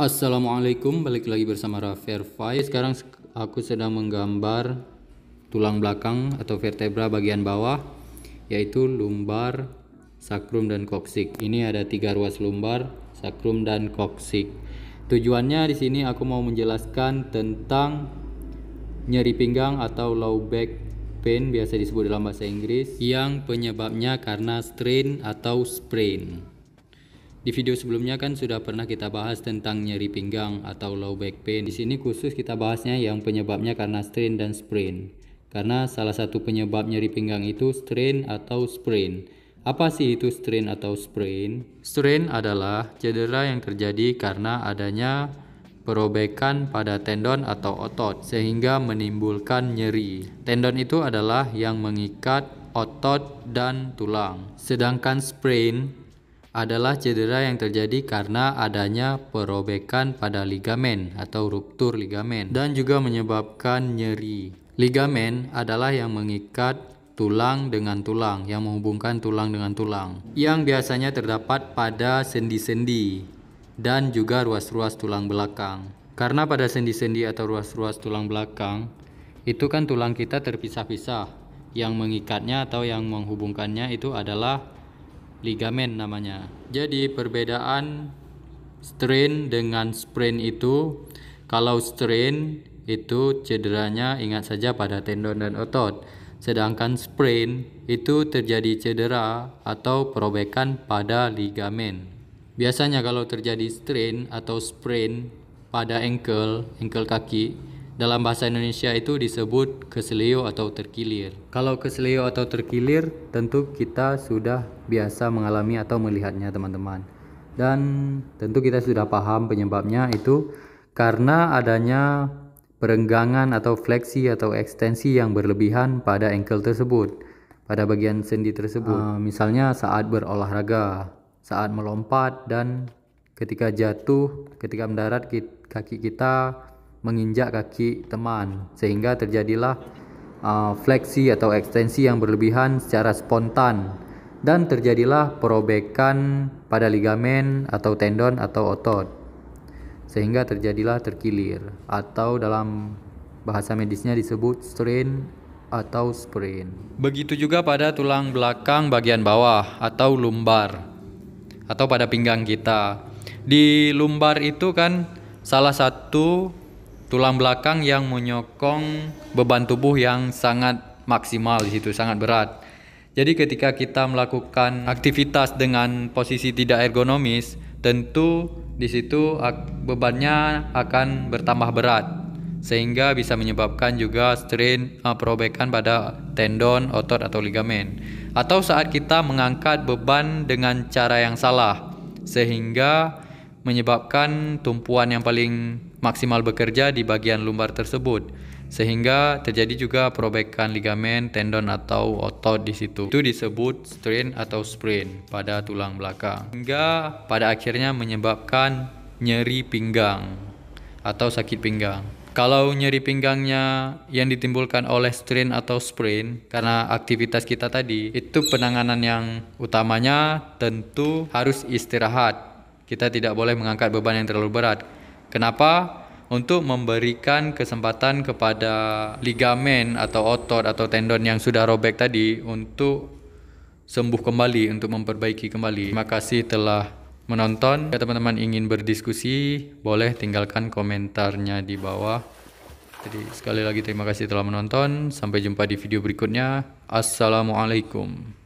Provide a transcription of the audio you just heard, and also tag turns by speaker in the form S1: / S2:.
S1: Assalamualaikum, balik lagi bersama Rafael Fai. Sekarang aku sedang menggambar tulang belakang atau vertebra bagian bawah, yaitu lumbar, sakrum, dan koksik. Ini ada tiga ruas lumbar, sakrum, dan koksik. Tujuannya di sini aku mau menjelaskan tentang nyeri pinggang atau low back pain biasa disebut dalam bahasa Inggris yang penyebabnya karena strain atau sprain. Di video sebelumnya kan sudah pernah kita bahas tentang nyeri pinggang atau low back pain. Di sini khusus kita bahasnya yang penyebabnya karena strain dan sprain. Karena salah satu penyebab nyeri pinggang itu strain atau sprain. Apa sih itu strain atau sprain? Strain adalah cedera yang terjadi karena adanya perobekan pada tendon atau otot sehingga menimbulkan nyeri. Tendon itu adalah yang mengikat otot dan tulang. Sedangkan sprain adalah cedera yang terjadi karena adanya perobekan pada ligamen atau ruptur ligamen dan juga menyebabkan nyeri. Ligamen adalah yang mengikat tulang dengan tulang, yang menghubungkan tulang dengan tulang, yang biasanya terdapat pada sendi-sendi dan juga ruas-ruas tulang belakang. Karena pada sendi-sendi atau ruas-ruas tulang belakang, itu kan tulang kita terpisah-pisah, yang mengikatnya atau yang menghubungkannya itu adalah ligamen namanya. Jadi perbedaan strain dengan sprain itu kalau strain itu cederanya ingat saja pada tendon dan otot. Sedangkan sprain itu terjadi cedera atau perobekan pada ligamen. Biasanya kalau terjadi strain atau sprain pada ankle, ankle kaki, dalam bahasa Indonesia itu disebut keselio atau terkilir. Kalau keselio atau terkilir, tentu kita sudah biasa mengalami atau melihatnya teman-teman. Dan tentu kita sudah paham penyebabnya itu karena adanya perenggangan atau fleksi atau ekstensi yang berlebihan pada ankle tersebut, pada bagian sendi tersebut. Uh, misalnya saat berolahraga, saat melompat dan ketika jatuh, ketika mendarat kaki kita menginjak kaki teman sehingga terjadilah uh, fleksi atau ekstensi yang berlebihan secara spontan dan terjadilah perobekan pada ligamen atau tendon atau otot sehingga terjadilah terkilir atau dalam bahasa medisnya disebut strain atau sprain. Begitu juga pada tulang belakang bagian bawah atau lumbar atau pada pinggang kita. Di lumbar itu kan salah satu tulang belakang yang menyokong beban tubuh yang sangat maksimal di situ, sangat berat. Jadi ketika kita melakukan aktivitas dengan posisi tidak ergonomis, tentu di situ bebannya akan bertambah berat sehingga bisa menyebabkan juga strain uh, perobekan pada tendon, otot atau ligamen. Atau saat kita mengangkat beban dengan cara yang salah sehingga menyebabkan tumpuan yang paling maksimal bekerja di bagian lumbar tersebut sehingga terjadi juga perobekan ligamen, tendon atau otot di situ. Itu disebut strain atau sprain pada tulang belakang. Hingga pada akhirnya menyebabkan nyeri pinggang atau sakit pinggang. Kalau nyeri pinggangnya yang ditimbulkan oleh strain atau sprain karena aktivitas kita tadi, itu penanganan yang utamanya tentu harus istirahat. Kita tidak boleh mengangkat beban yang terlalu berat Kenapa? Untuk memberikan kesempatan kepada ligamen atau otot atau tendon yang sudah robek tadi untuk sembuh kembali, untuk memperbaiki kembali. Terima kasih telah menonton. Jika teman-teman ingin berdiskusi, boleh tinggalkan komentarnya di bawah. Jadi sekali lagi terima kasih telah menonton. Sampai jumpa di video berikutnya. Assalamualaikum.